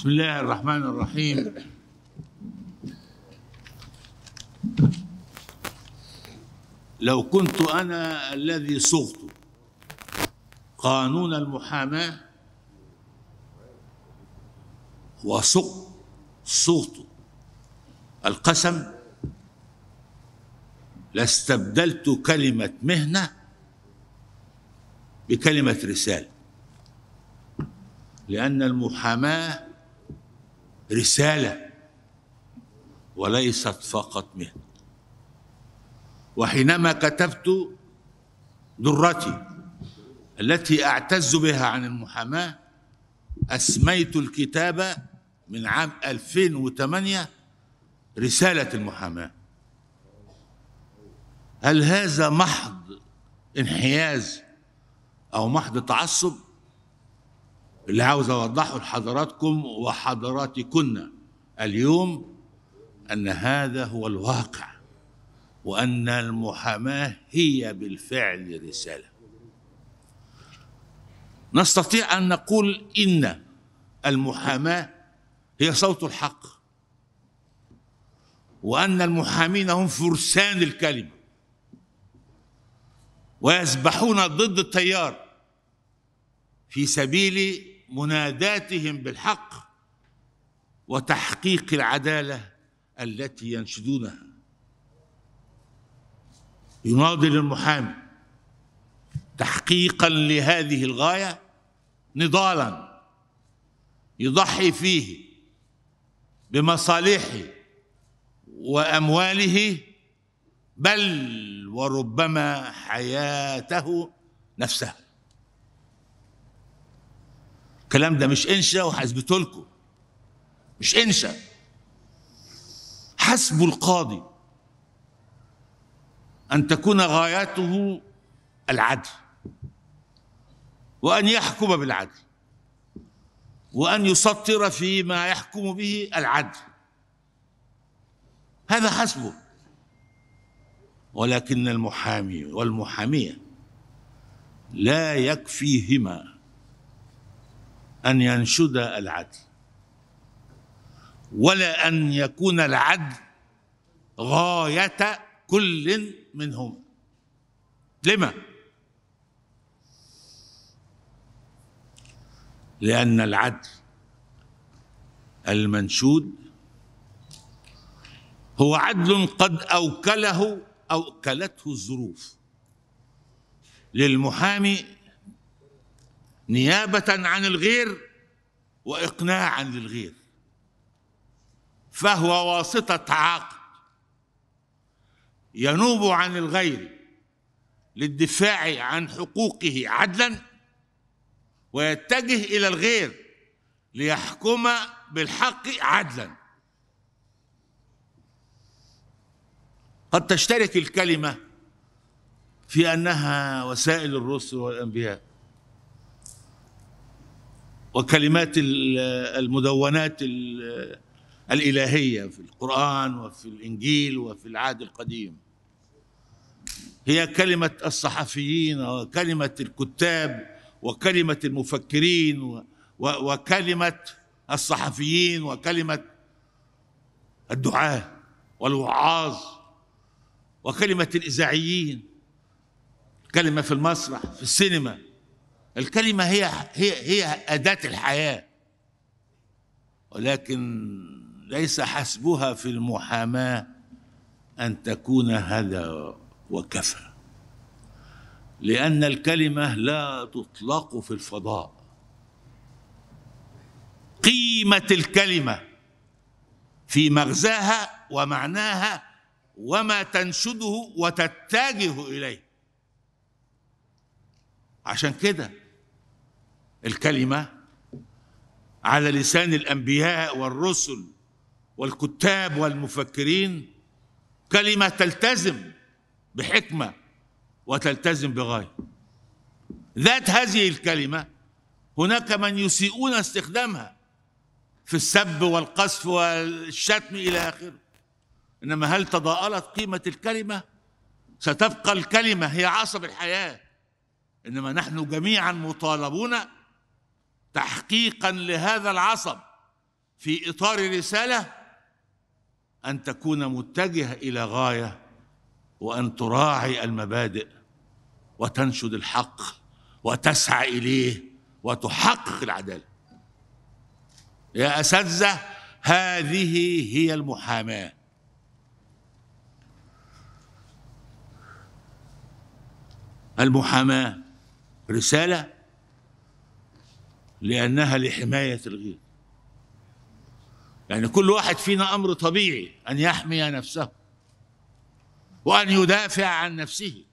بسم الله الرحمن الرحيم لو كنت أنا الذي صغت قانون المحاماة وصغت صغت القسم لاستبدلت كلمة مهنة بكلمة رسالة لأن المحاماة رسالة وليست فقط مهنة وحينما كتبت درتي التي أعتز بها عن المحاماة أسميت الكتابة من عام 2008 رسالة المحاماة هل هذا محض انحياز أو محض تعصب اللي عاوز اوضحه لحضراتكم وحضراتكن اليوم ان هذا هو الواقع وان المحاماه هي بالفعل رساله نستطيع ان نقول ان المحاماه هي صوت الحق وان المحامين هم فرسان الكلمه ويسبحون ضد التيار في سبيل مناداتهم بالحق وتحقيق العداله التي ينشدونها يناضل المحامي تحقيقا لهذه الغايه نضالا يضحي فيه بمصالحه وامواله بل وربما حياته نفسها الكلام ده مش انشا وهثبته لكم مش انشا حسب القاضي ان تكون غايته العدل وان يحكم بالعدل وان يسطر فيما يحكم به العدل هذا حسبه ولكن المحامي والمحاميه لا يكفيهما أن ينشد العدل ولا أن يكون العدل غاية كل منهما لما؟ لأن العدل المنشود هو عدل قد أوكله أوكلته الظروف للمحامي نيابة عن الغير وإقناعا للغير فهو واسطة عقد ينوب عن الغير للدفاع عن حقوقه عدلا ويتجه إلى الغير ليحكم بالحق عدلا قد تشترك الكلمة في أنها وسائل الرسل والأنبياء وكلمات المدونات الإلهية في القرآن وفي الإنجيل وفي العهد القديم هي كلمة الصحفيين وكلمة الكتاب وكلمة المفكرين وكلمة الصحفيين وكلمة الدعاة والوعاظ وكلمة الإذاعيين كلمة في المسرح في السينما الكلمة هي هي هي أداة الحياة ولكن ليس حسبها في المحاماة أن تكون هذا وكفى لأن الكلمة لا تطلق في الفضاء قيمة الكلمة في مغزاها ومعناها وما تنشده وتتجه إليه عشان كده الكلمة على لسان الأنبياء والرسل والكتاب والمفكرين كلمة تلتزم بحكمة وتلتزم بغاية ذات هذه الكلمة هناك من يسيئون استخدامها في السب والقصف والشتم إلى آخره إنما هل تضاءلت قيمة الكلمة ستبقى الكلمة هي عصب الحياة إنما نحن جميعا مطالبون تحقيقا لهذا العصب في اطار رساله ان تكون متجهه الى غايه وان تراعي المبادئ وتنشد الحق وتسعى اليه وتحقق العداله يا اساتذه هذه هي المحاماه المحاماه رساله لأنها لحماية الغير يعني كل واحد فينا أمر طبيعي أن يحمي نفسه وأن يدافع عن نفسه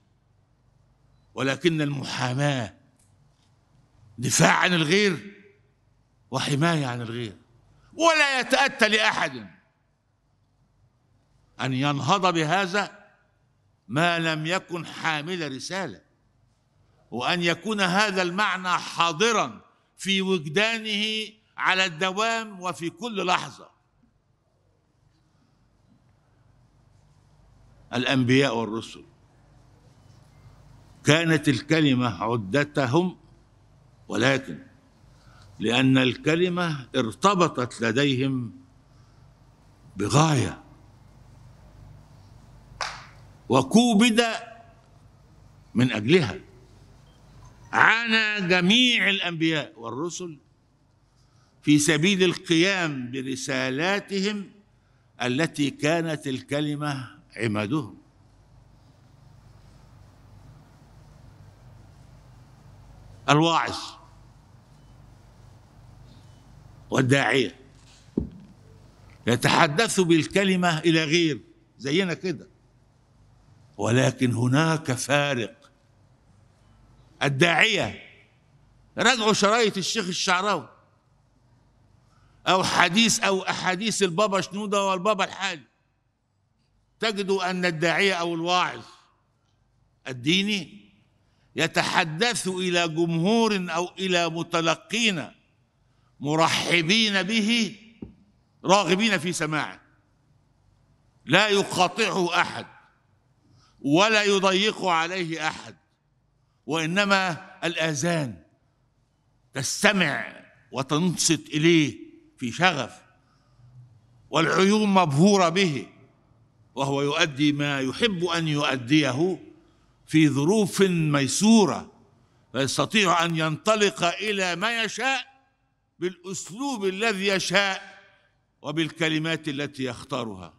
ولكن المحاماة دفاع عن الغير وحماية عن الغير ولا يتأتى لأحد أن ينهض بهذا ما لم يكن حامل رسالة وأن يكون هذا المعنى حاضرا في وجدانه على الدوام وفي كل لحظه الانبياء والرسل كانت الكلمه عدتهم ولكن لان الكلمه ارتبطت لديهم بغايه وكوبد من اجلها عانى جميع الانبياء والرسل في سبيل القيام برسالاتهم التي كانت الكلمه عمادهم الواعظ والداعيه يتحدث بالكلمه الى غير زينا كده ولكن هناك فارق الداعية راجعوا شرايط الشيخ الشعراوي أو حديث أو أحاديث البابا شنودة والبابا الحاج تجدوا أن الداعية أو الواعظ الديني يتحدث إلى جمهور أو إلى متلقين مرحبين به راغبين في سماعه لا يقاطعه أحد ولا يضيق عليه أحد وإنما الآذان تستمع وتنصت إليه في شغف والعيون مبهورة به وهو يؤدي ما يحب أن يؤديه في ظروف ميسورة فيستطيع أن ينطلق إلى ما يشاء بالأسلوب الذي يشاء وبالكلمات التي يختارها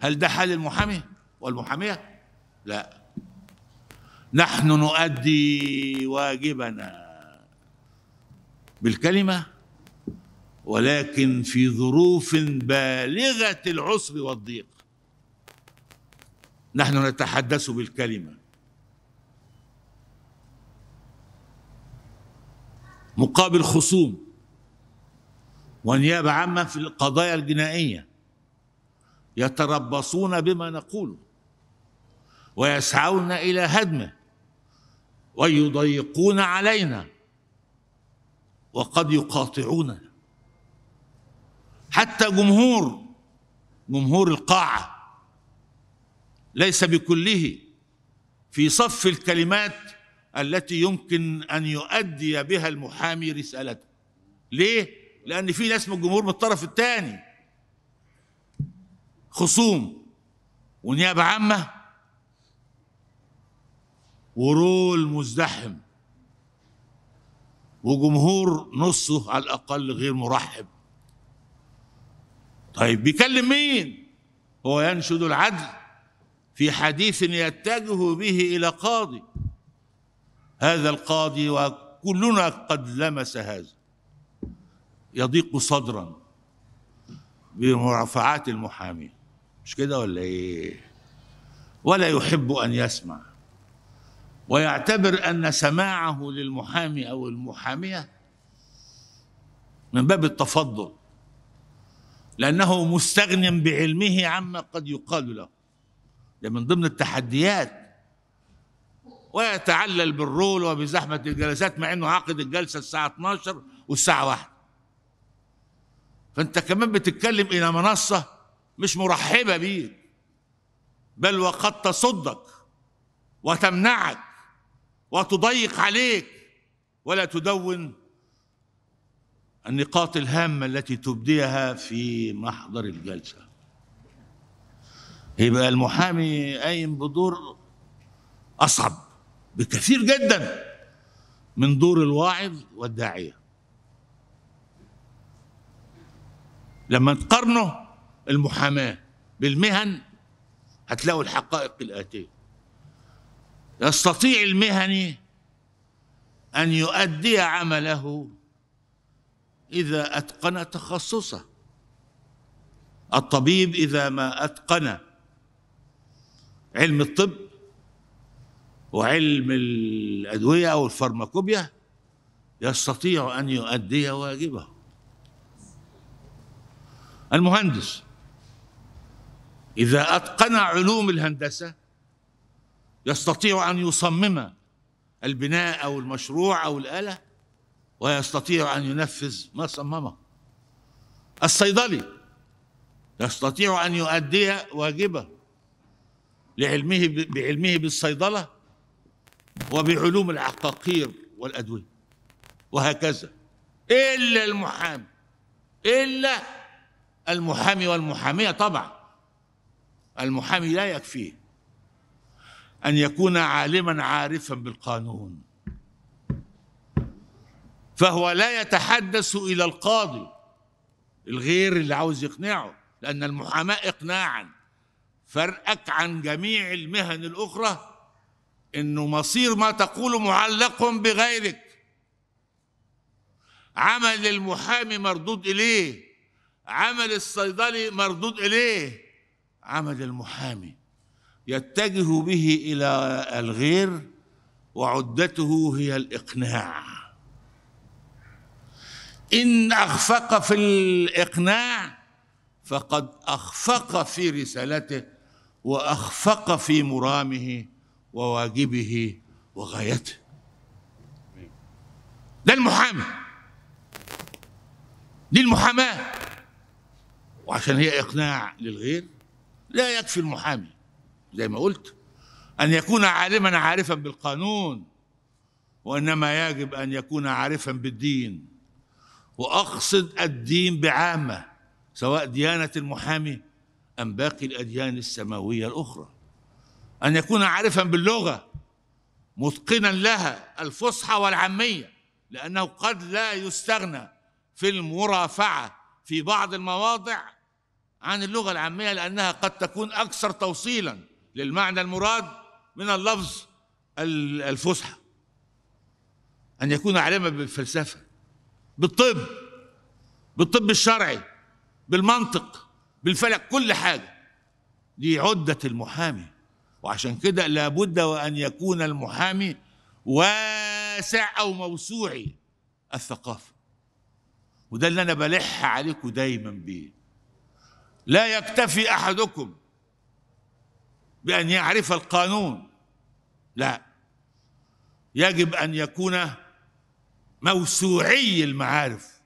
هل ده حال المحامي والمحامية؟ لا نحن نؤدي واجبنا بالكلمه ولكن في ظروف بالغه العسر والضيق نحن نتحدث بالكلمه مقابل خصوم ونيابه عامه في القضايا الجنائيه يتربصون بما نقوله ويسعون الى هدمه ويضيقون علينا وقد يقاطعوننا حتى جمهور جمهور القاعه ليس بكله في صف الكلمات التي يمكن ان يؤدي بها المحامي رسالته ليه لان في ناس من الجمهور من الطرف الثاني خصوم ونيابه عامه ورول مزدحم وجمهور نصه على الأقل غير مرحب طيب بيكلم مين هو ينشد العدل في حديث يتجه به إلى قاضي هذا القاضي وكلنا قد لمس هذا يضيق صدرا بمرافعات المحامي مش كده ولا ايه ولا يحب ان يسمع ويعتبر أن سماعه للمحامي أو المحامية من باب التفضل لأنه مستغني بعلمه عما قد يقال له ده من ضمن التحديات ويتعلل بالرول وبزحمة الجلسات مع أنه عقد الجلسة الساعة 12 والساعة 1 فأنت كمان بتتكلم إلى منصة مش مرحبة بيك بل وقد تصدك وتمنعك وتضيق عليك ولا تدون النقاط الهامة التي تبديها في محضر الجلسة يبقى المحامي قايم بدور أصعب بكثير جدا من دور الواعظ والداعية لما تقارنه المحاماة بالمهن هتلاقوا الحقائق الآتية يستطيع المهني أن يؤدي عمله إذا أتقن تخصصه الطبيب إذا ما أتقن علم الطب وعلم الأدوية أو الفارماكوبيا يستطيع أن يؤدي واجبه المهندس إذا أتقن علوم الهندسة يستطيع أن يصمم البناء أو المشروع أو الآلة ويستطيع أن ينفذ ما صممه الصيدلي يستطيع أن يؤدي واجبه لعلمه بعلمه بالصيدلة وبعلوم العقاقير والأدوية وهكذا إلا المحامي إلا المحامي والمحامية طبعا المحامي لا يكفيه ان يكون عالما عارفا بالقانون فهو لا يتحدث الى القاضي الغير اللي عاوز يقنعه لان المحاماه اقناعا فرقك عن جميع المهن الاخرى انه مصير ما تقول معلق بغيرك عمل المحامي مردود اليه عمل الصيدلي مردود اليه عمل المحامي يتجه به الى الغير وعدته هي الاقناع ان اخفق في الاقناع فقد اخفق في رسالته واخفق في مرامه وواجبه وغايته ده المحامي دي المحاماه وعشان هي اقناع للغير لا يكفي المحامي زي ما قلت أن يكون عالما عارفا بالقانون وإنما يجب أن يكون عارفا بالدين وأقصد الدين بعامة سواء ديانة المحامي أم باقي الأديان السماوية الأخرى أن يكون عارفا باللغة متقنا لها الفصحى والعامية لأنه قد لا يستغنى في المرافعة في بعض المواضع عن اللغة العامية لأنها قد تكون أكثر توصيلاً للمعنى المراد من اللفظ الفصحى أن يكون عالما بالفلسفة بالطب بالطب الشرعي بالمنطق بالفلك كل حاجة دي عدة المحامي وعشان كده لابد وأن يكون المحامي واسع أو موسوعي الثقافة وده اللي أنا بلح عليكم دايما بيه لا يكتفي أحدكم بأن يعرف القانون لا يجب أن يكون موسوعي المعارف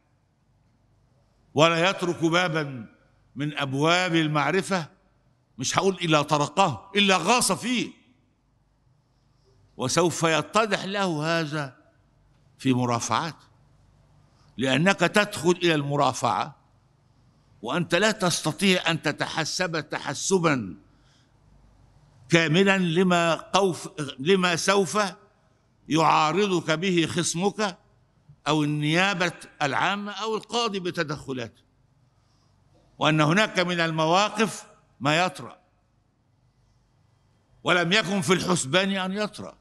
ولا يترك بابا من أبواب المعرفة مش هقول إلا طرقه إلا غاص فيه وسوف يتضح له هذا في مرافعاته لأنك تدخل إلى المرافعة وأنت لا تستطيع أن تتحسب تحسبا كاملا لما قوف لما سوف يعارضك به خصمك او النيابه العامه او القاضي بتدخلاته وان هناك من المواقف ما يطرأ ولم يكن في الحسبان ان يطرأ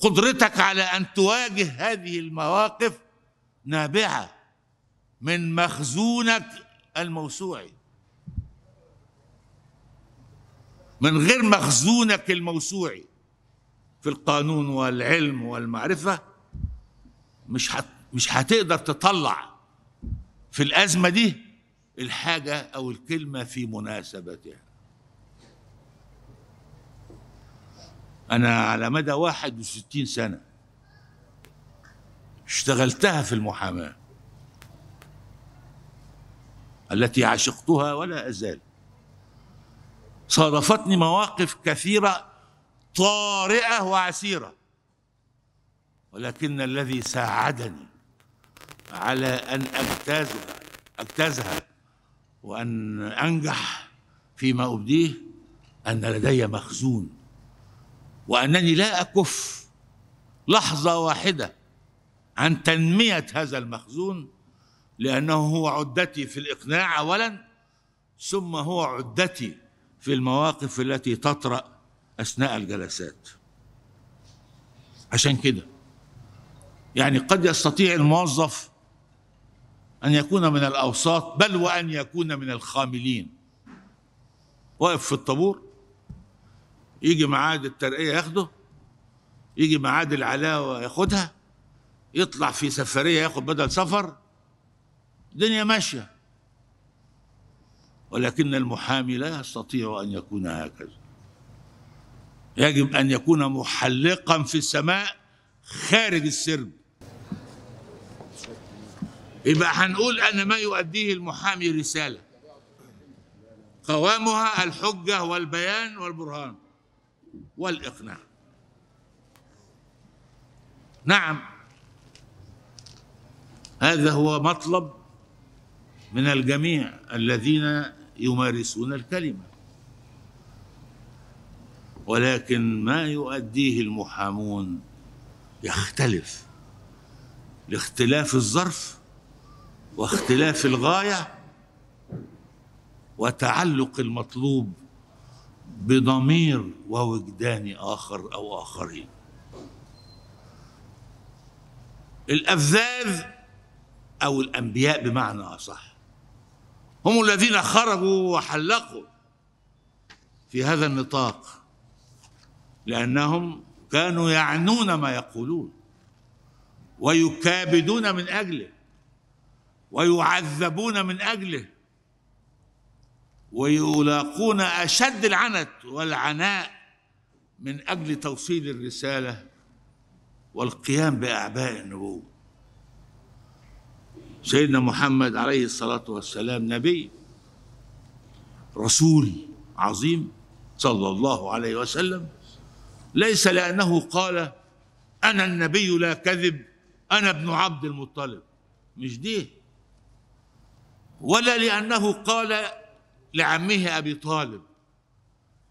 قدرتك على ان تواجه هذه المواقف نابعه من مخزونك الموسوعي من غير مخزونك الموسوعي في القانون والعلم والمعرفة مش حت مش هتقدر تطلع في الأزمة دي الحاجة أو الكلمة في مناسبتها أنا على مدى 61 سنة اشتغلتها في المحاماة التي عشقتها ولا أزال صادفتني مواقف كثيرة طارئة وعسيرة ولكن الذي ساعدني على أن أجتازها أجتازها وأن أنجح فيما أبديه أن لدي مخزون وأنني لا أكف لحظة واحدة عن تنمية هذا المخزون لأنه هو عدتي في الإقناع أولا ثم هو عدتي في المواقف التي تطرأ أثناء الجلسات عشان كده يعني قد يستطيع الموظف أن يكون من الأوساط بل وأن يكون من الخاملين واقف في الطابور يجي ميعاد الترقية ياخده يجي ميعاد العلاوة ياخدها يطلع في سفرية ياخد بدل سفر الدنيا ماشية ولكن المحامي لا يستطيع أن يكون هكذا يجب أن يكون محلقا في السماء خارج السرب يبقى هنقول أن ما يؤديه المحامي رسالة قوامها الحجة والبيان والبرهان والإقناع نعم هذا هو مطلب من الجميع الذين يمارسون الكلمه ولكن ما يؤديه المحامون يختلف لاختلاف الظرف واختلاف الغايه وتعلق المطلوب بضمير ووجدان اخر او اخرين الافذاذ او الانبياء بمعنى اصح هم الذين خرجوا وحلقوا في هذا النطاق لأنهم كانوا يعنون ما يقولون ويكابدون من أجله ويعذبون من أجله ويلاقون أشد العنت والعناء من أجل توصيل الرسالة والقيام بأعباء النبوة سيدنا محمد عليه الصلاة والسلام نبي رسول عظيم صلى الله عليه وسلم ليس لأنه قال أنا النبي لا كذب أنا ابن عبد المطلب مش دي ولا لأنه قال لعمه أبي طالب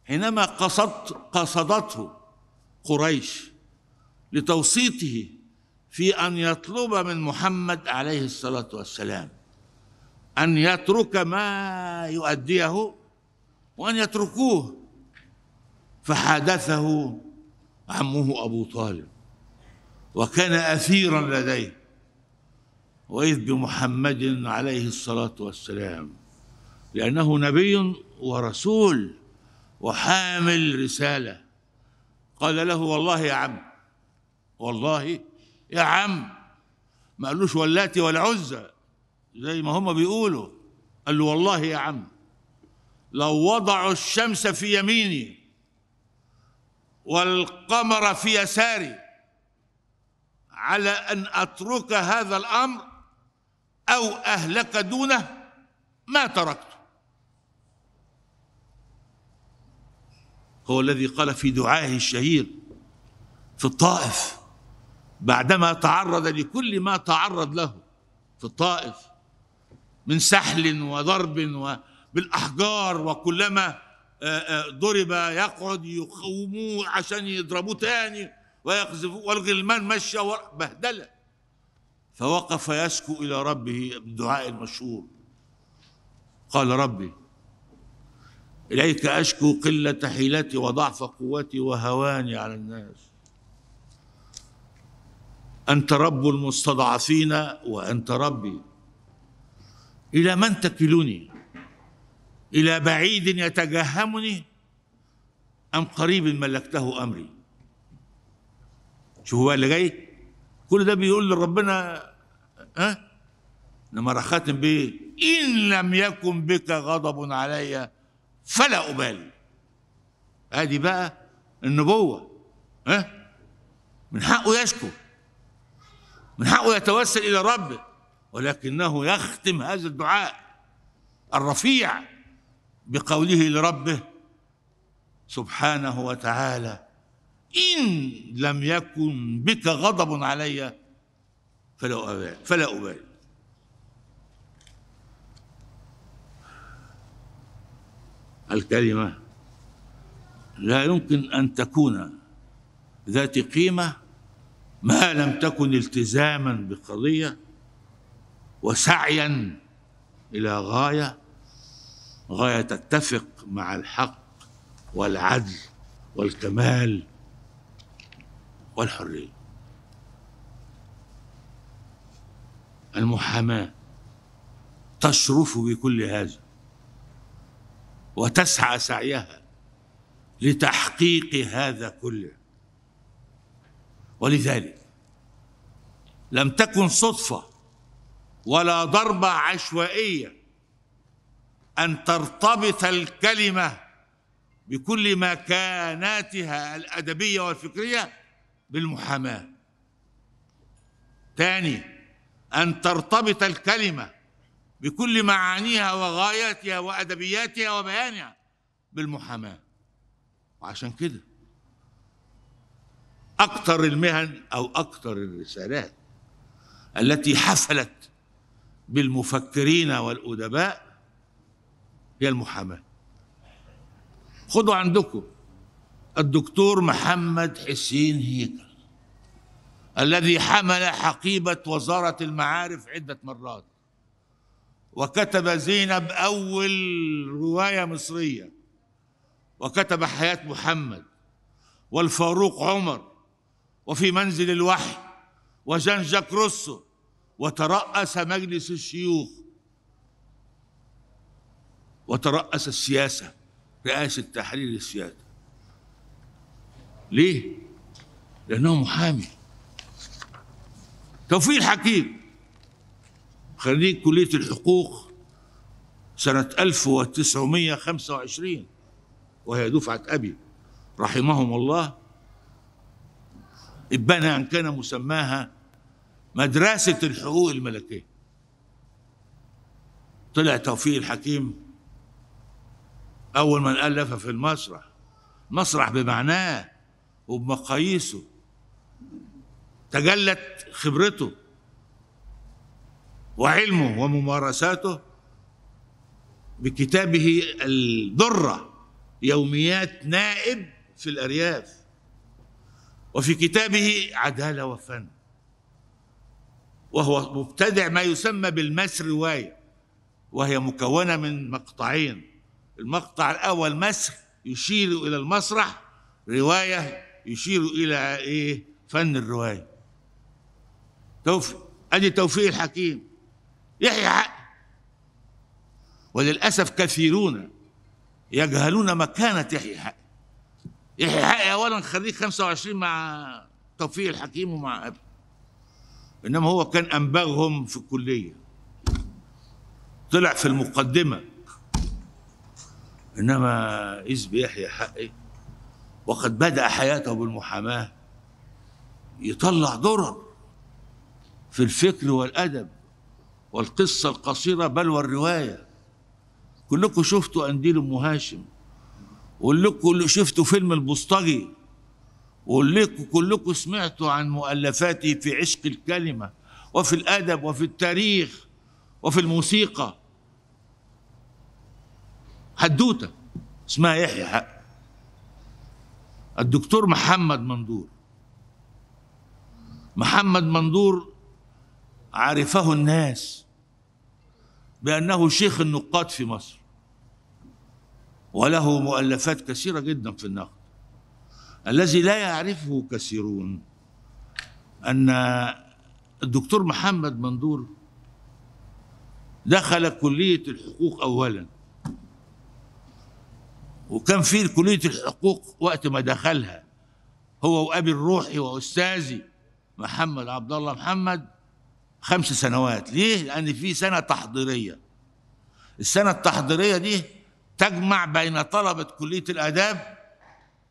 حينما قصدت قصدته قريش لتوسيطه في ان يطلب من محمد عليه الصلاه والسلام ان يترك ما يؤديه وان يتركوه فحادثه عمه ابو طالب وكان اثيرا لديه واذ بمحمد عليه الصلاه والسلام لانه نبي ورسول وحامل رساله قال له والله يا عم والله يا عم ما قالوش واللاتي والعزى زي ما هم بيقولوا قال له والله يا عم لو وضعوا الشمس في يميني والقمر في يساري على ان اترك هذا الامر او اهلك دونه ما تركته هو الذي قال في دعائه الشهير في الطائف بعدما تعرض لكل ما تعرض له في الطائف من سحل وضرب وبالأحجار وكلما ضرب يقعد يقوموه عشان يضربوه تاني ويقذفوه والغلمان مشى بهدله فوقف يشكو الى ربه بالدعاء المشهور قال ربي اليك اشكو قله حيلتي وضعف قوتي وهواني على الناس أنت رب المستضعفين وأنت ربي إلى من تكلني إلى بعيد يتجهمني أم قريب ملكته أمري شوفوا بقى اللي جاي كل ده بيقول لربنا ها أه؟ انما خاتم بيه ان لم يكن بك غضب علي فلا ابالي ادي بقى النبوه ها أه؟ من حقه يشكو من حقه يتوسل إلى ربه ولكنه يختم هذا الدعاء الرفيع بقوله لربه سبحانه وتعالى إن لم يكن بك غضب علي فلا أبالي فلا أبالي الكلمة لا يمكن أن تكون ذات قيمة ما لم تكن التزاما بقضيه وسعيا الى غايه غايه تتفق مع الحق والعدل والكمال والحريه المحاماه تشرف بكل هذا وتسعى سعيها لتحقيق هذا كله ولذلك لم تكن صدفه ولا ضربه عشوائيه ان ترتبط الكلمه بكل مكاناتها الادبيه والفكريه بالمحاماه ثاني ان ترتبط الكلمه بكل معانيها وغاياتها وادبياتها وبيانها بالمحاماه وعشان كده أكثر المهن أو أكثر الرسالات التي حفلت بالمفكرين والأدباء هي المحاماة خذوا عندكم الدكتور محمد حسين هيكل الذي حمل حقيبة وزارة المعارف عدة مرات وكتب زينب أول رواية مصرية وكتب حياة محمد والفاروق عمر وفي منزل الوحي وجان جاك روسو وترأس مجلس الشيوخ وترأس السياسة رئاسة تحرير السيادة ليه؟ لأنه محامي توفيق الحكيم خريج كلية الحقوق سنة 1925 وهي دفعة أبي رحمهم الله اتبنى أن كان مسماها مدرسة الحقوق الملكية طلع توفيق الحكيم أول من ألف في المسرح مسرح بمعناه وبمقاييسه تجلت خبرته وعلمه وممارساته بكتابه الدرة يوميات نائب في الأرياف وفي كتابه عداله وفن وهو مبتدع ما يسمى بالمس روايه وهي مكونه من مقطعين المقطع الاول مسر يشير الى المسرح روايه يشير الى ايه فن الروايه توفيق ادي توفيق الحكيم يحيى حق وللاسف كثيرون يجهلون مكانه يحيى حق يحقق أولا خريج 25 مع توفيق الحكيم ومع أبي إنما هو كان أنبغهم في الكلية طلع في المقدمة إنما إذ بيحيى حقي وقد بدأ حياته بالمحاماة يطلع درر في الفكر والأدب والقصة القصيرة بل والرواية كلكم شفتوا أنديل أم هاشم قول لكم شفتوا فيلم البوسطجي قول لكم كلكم سمعتوا عن مؤلفاتي في عشق الكلمة وفي الأدب وفي التاريخ وفي الموسيقى حدوتة اسمها يحيى حق الدكتور محمد مندور محمد مندور عرفه الناس بأنه شيخ النقاد في مصر وله مؤلفات كثيرة جدا في النقد الذي لا يعرفه كثيرون أن الدكتور محمد مندور دخل كلية الحقوق أولا وكان في كلية الحقوق وقت ما دخلها هو وأبي الروحي وأستاذي محمد عبد الله محمد خمس سنوات ليه؟ لأن في سنة تحضيرية السنة التحضيرية دي تجمع بين طلبة كلية الآداب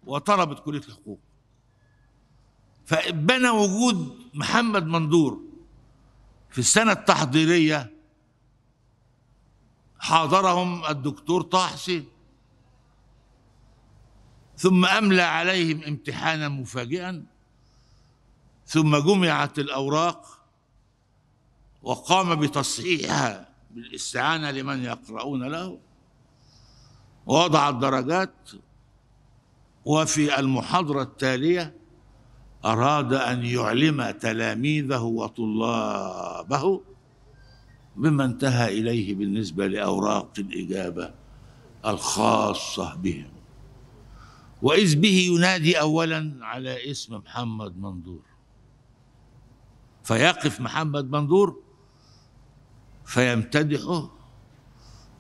وطلبة كلية الحقوق فبنى وجود محمد مندور في السنة التحضيرية حاضرهم الدكتور طه حسين ثم أملى عليهم امتحانا مفاجئا ثم جمعت الأوراق وقام بتصحيحها بالاستعانة لمن يقرؤون له ووضع الدرجات وفي المحاضرة التالية أراد أن يعلم تلاميذه وطلابه بما انتهى إليه بالنسبة لأوراق الإجابة الخاصة بهم وإذ به ينادي أولا على اسم محمد منظور فيقف محمد منظور فيمتدحه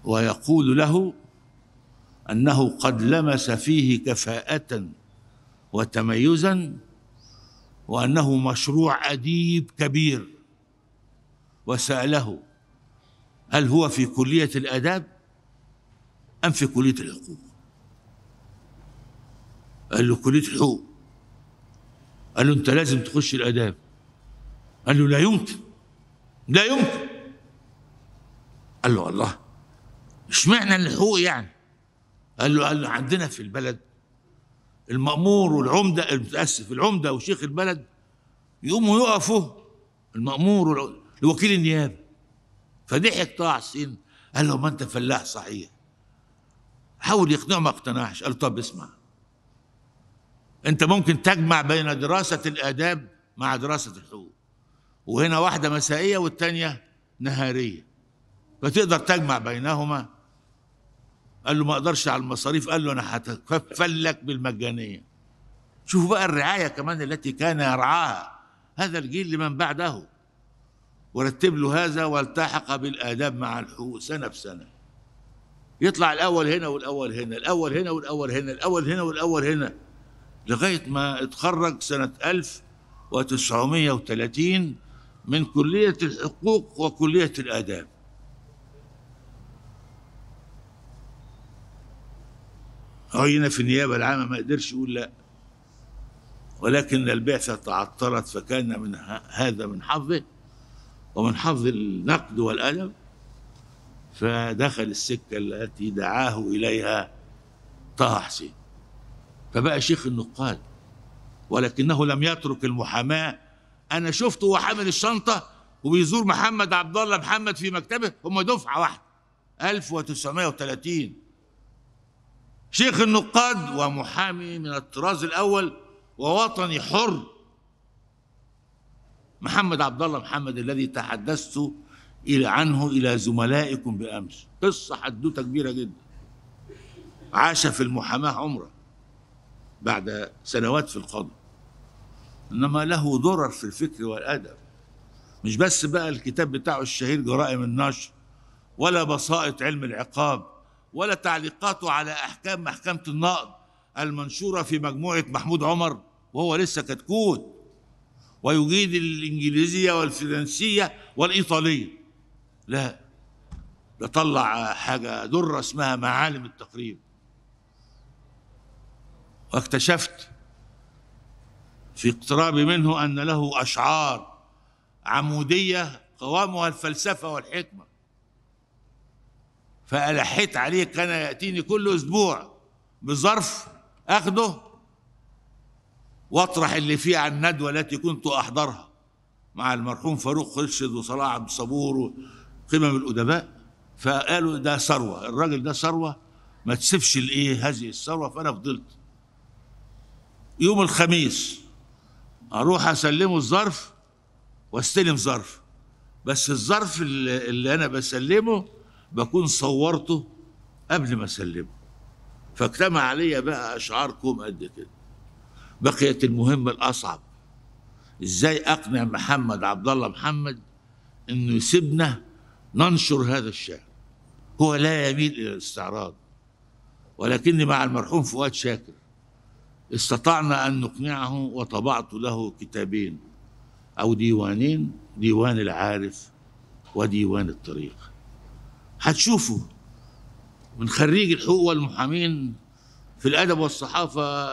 ويقول له انه قد لمس فيه كفاءه وتميزا وانه مشروع اديب كبير وساله هل هو في كليه الاداب ام في كليه الحقوق قال له كليه حقوق قال له انت لازم تخش الاداب قال له لا يمكن لا يمكن قال له الله اشمعنى الحقوق يعني قال له قال له عندنا في البلد المأمور والعمدة اسف العمدة وشيخ البلد يقوموا يقفوا المأمور لوكيل النيابة فضحك طه حسين قال له ما انت فلاح صحيح حاول يقنعه ما اقتنعش قال طب اسمع انت ممكن تجمع بين دراسة الآداب مع دراسة الحقوق وهنا واحدة مسائية والتانية نهارية فتقدر تجمع بينهما قال له ما اقدرش على المصاريف قال له انا هتكفل لك بالمجانيه شوف بقى الرعايه كمان التي كان يرعاها هذا الجيل لمن بعده ورتب له هذا والتحق بالاداب مع الحقوق سنه بسنه يطلع الاول هنا والاول هنا الاول هنا والاول هنا الاول هنا والاول هنا لغايه ما اتخرج سنه 1930 من كليه الحقوق وكليه الاداب رأينا في النيابة العامة ما قدرش يقول لا ولكن البعثة تعطلت فكان من هذا من حظه ومن حظ النقد والألم فدخل السكة التي دعاه إليها طه حسين فبقى شيخ النقاد ولكنه لم يترك المحاماة أنا شفته وحامل الشنطة وبيزور محمد عبد الله محمد في مكتبه هم دفعة واحدة 1930 شيخ النقاد ومحامي من الطراز الأول ووطني حر محمد عبد الله محمد الذي تحدثت إلى عنه إلى زملائكم بامس قصة حدوتة كبيرة جدا عاش في المحاماة عمره بعد سنوات في القضاء إنما له ضرر في الفكر والأدب مش بس بقى الكتاب بتاعه الشهير جرائم النشر ولا بسائط علم العقاب ولا تعليقاته على أحكام محكمة النقد المنشورة في مجموعة محمود عمر وهو لسه كتكوت ويجيد الإنجليزية والفرنسية والإيطالية لا ده طلع حاجة درة اسمها معالم التقريب واكتشفت في اقترابي منه أن له أشعار عمودية قوامها الفلسفة والحكمة فألحيت عليه كان يأتيني كل أسبوع بظرف أخده وأطرح اللي فيه عن الندوة التي كنت أحضرها مع المرحوم فاروق خرشد وصلاح عبد الصبور وقمم الأدباء فقالوا ده ثروة الراجل ده ثروة ما تسيبش الإيه هذه الثروة فأنا فضلت يوم الخميس أروح أسلمه الظرف واستلم ظرف بس الظرف اللي أنا بسلمه بكون صورته قبل ما اسلمه فاجتمع عليا بقى اشعاركم قد كده بقيت المهمه الاصعب ازاي اقنع محمد عبد الله محمد انه يسيبنا ننشر هذا الشعر هو لا يميل الى الاستعراض ولكني مع المرحوم فؤاد شاكر استطعنا ان نقنعه وطبعت له كتابين او ديوانين ديوان العارف وديوان الطريق هتشوفوا من خريج الحقوق والمحامين في الادب والصحافه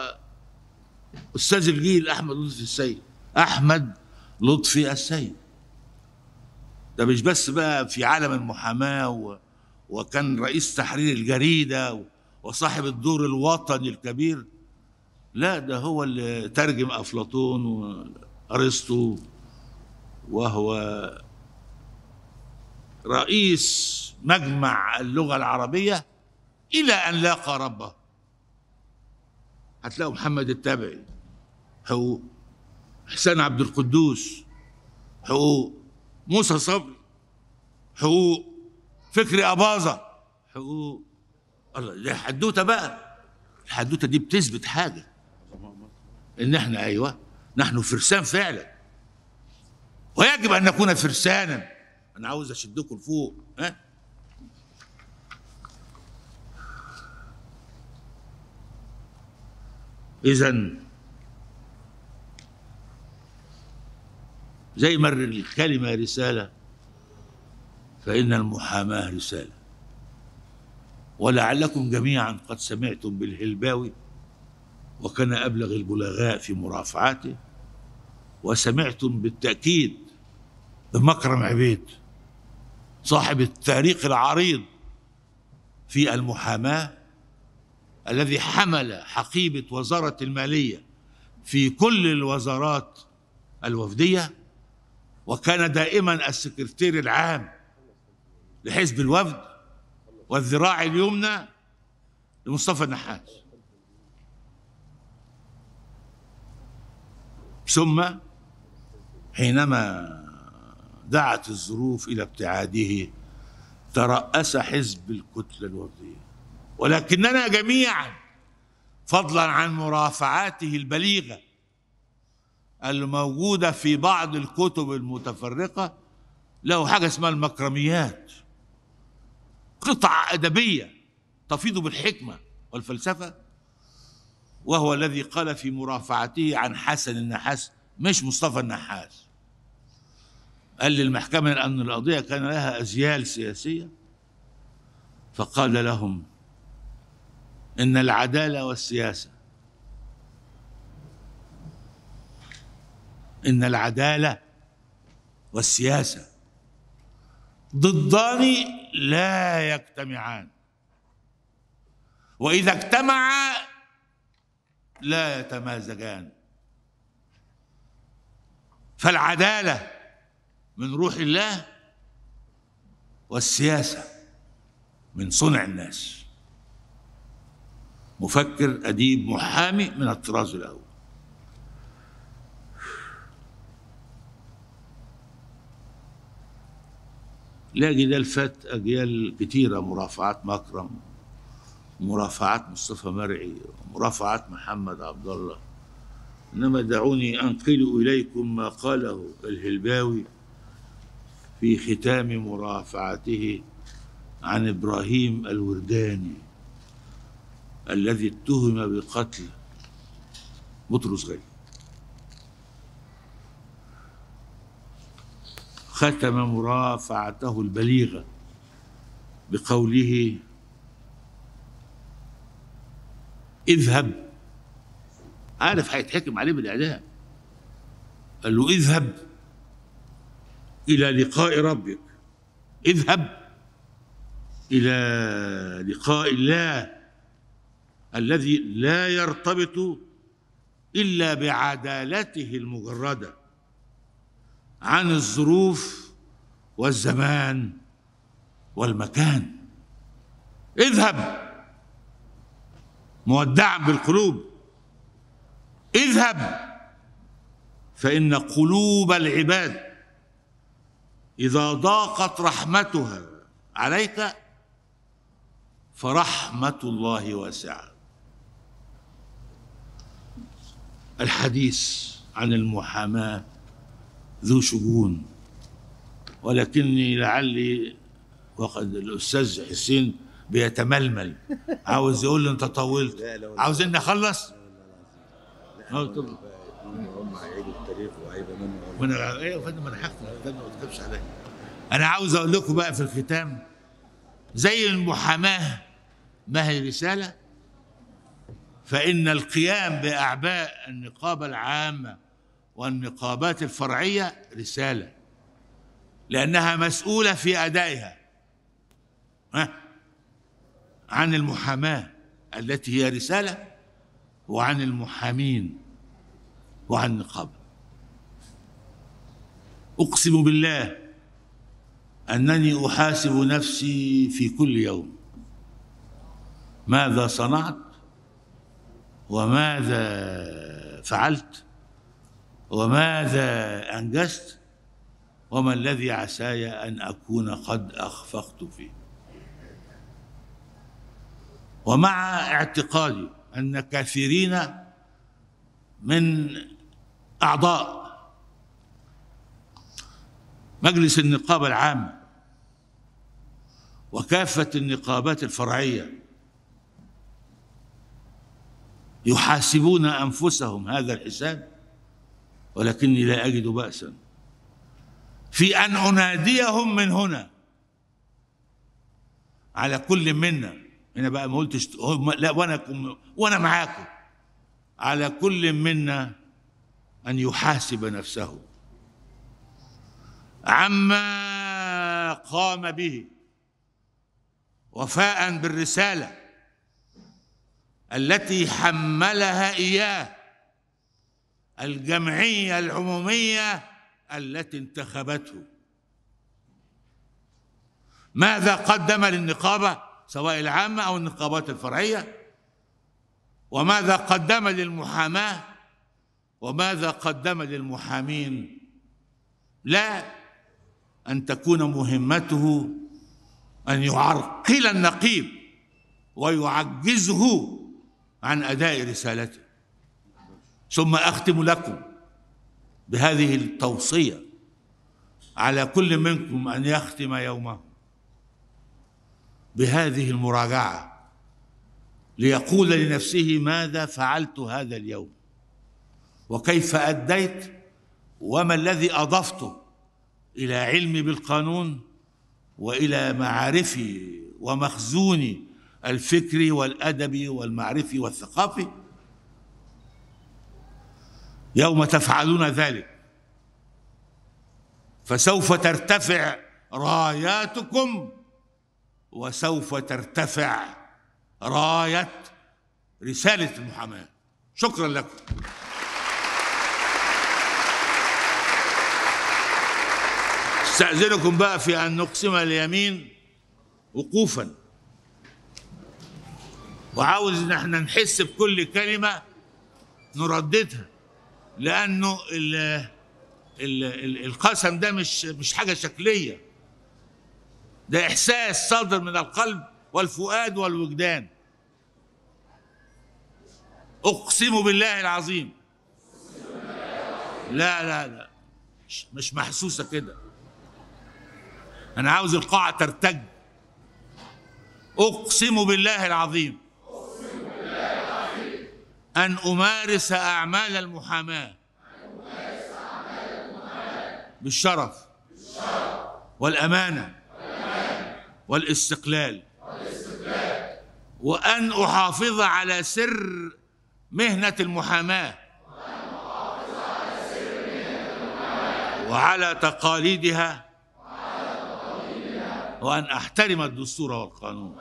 استاذ الجيل احمد لطفي السيد احمد لطفي السيد ده مش بس بقى في عالم المحاماه و... وكان رئيس تحرير الجريده و... وصاحب الدور الوطني الكبير لا ده هو اللي ترجم افلاطون وارسطو وهو رئيس مجمع اللغة العربية إلى أن لاقى ربه هتلاقوا محمد التابعي حقوق حسين عبد القدوس حقوق موسى صبري حقوق فكري أباظة حقوق الله دي حدوته بقى الحدوته دي بتثبت حاجه ان احنا ايوه نحن فرسان فعلا ويجب ان نكون فرسانا انا عاوز اشدكم لفوق ها اذا زي ما الكلمه رساله فان المحاماه رساله ولعلكم جميعا قد سمعتم بالهلباوي وكان ابلغ البلغاء في مرافعاته وسمعتم بالتاكيد بمكرم عبيد صاحب التاريخ العريض في المحاماه الذي حمل حقيبه وزاره الماليه في كل الوزارات الوفديه وكان دائما السكرتير العام لحزب الوفد والذراع اليمنى لمصطفى النحاس ثم حينما دعت الظروف إلى ابتعاده ترأس حزب الكتلة الوردية ولكننا جميعا فضلا عن مرافعاته البليغة الموجودة في بعض الكتب المتفرقة له حاجة اسمها المكرميات قطع أدبية تفيض بالحكمة والفلسفة وهو الذي قال في مرافعته عن حسن النحاس مش مصطفى النحاس قال للمحكمة لأن القضية كان لها أجيال سياسية فقال لهم إن العدالة والسياسة إن العدالة والسياسة ضدان لا يجتمعان وإذا اجتمعا لا يتمازجان فالعداله من روح الله والسياسة من صنع الناس مفكر أديب محامي من الطراز الأول لا جدال فات أجيال كتيرة مرافعات مكرم مرافعات مصطفى مرعي مرافعات محمد عبد الله إنما دعوني أنقل إليكم ما قاله الهلباوي في ختام مرافعته عن ابراهيم الورداني الذي اتهم بقتل بطرس غير ختم مرافعته البليغه بقوله اذهب عارف هيتحكم عليه بالاعدام قال له اذهب إلى لقاء ربك اذهب إلى لقاء الله الذي لا يرتبط إلا بعدالته المجردة عن الظروف والزمان والمكان اذهب مودعا بالقلوب اذهب فإن قلوب العباد إذا ضاقت رحمتها عليك فرحمة الله واسعة الحديث عن المحاماة ذو شجون ولكني لعلي وقد الأستاذ حسين بيتململ عاوز يقول لي أنت طولت عاوزين نخلص؟ لا لا لا لا لا لا لا لا وانا ايوه يا فندم انا هختم ما اكتبش عليا انا عاوز اقول لكم بقى في الختام زي المحاماه ما هي رساله فان القيام باعباء النقابه العامه والنقابات الفرعيه رساله لانها مسؤوله في ادائها عن المحاماه التي هي رساله وعن المحامين وعن النقابه أقسم بالله أنني أحاسب نفسي في كل يوم ماذا صنعت وماذا فعلت وماذا أنجزت وما الذي عساي أن أكون قد أخفقت فيه ومع اعتقادي أن كثيرين من أعضاء مجلس النقابة العامة وكافة النقابات الفرعية يحاسبون أنفسهم هذا الحساب ولكني لا أجد بأسا في أن أناديهم من هنا على كل منا هنا بقى ما قلتش لا وانا وانا معاكم على كل منا ان يحاسب نفسه عما قام به وفاء بالرساله التي حملها اياه الجمعيه العموميه التي انتخبته ماذا قدم للنقابه سواء العامه او النقابات الفرعيه وماذا قدم للمحاماه وماذا قدم للمحامين لا ان تكون مهمته ان يعرقل النقيب ويعجزه عن اداء رسالته ثم اختم لكم بهذه التوصيه على كل منكم ان يختم يومه بهذه المراجعه ليقول لنفسه ماذا فعلت هذا اليوم وكيف اديت وما الذي اضفته الى علمي بالقانون والى معارفي ومخزوني الفكري والادبي والمعرفي والثقافي يوم تفعلون ذلك فسوف ترتفع راياتكم وسوف ترتفع رايه رساله المحاماه شكرا لكم استأذنكم بقى في أن نقسم اليمين وقوفا وعاوز ان احنا نحس بكل كلمة نرددها لأنه الـ الـ الـ القسم ده مش مش حاجة شكلية ده إحساس صادر من القلب والفؤاد والوجدان أقسم بالله العظيم لا لا لا مش محسوسة كده أنا عاوز القاعة ترتج أقسم بالله العظيم أن أمارس أعمال المحاماة بالشرف والأمانة والاستقلال وأن أحافظ على سر مهنة المحاماة وعلى تقاليدها وأن أحترم الدستور والقانون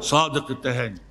صادق التهاني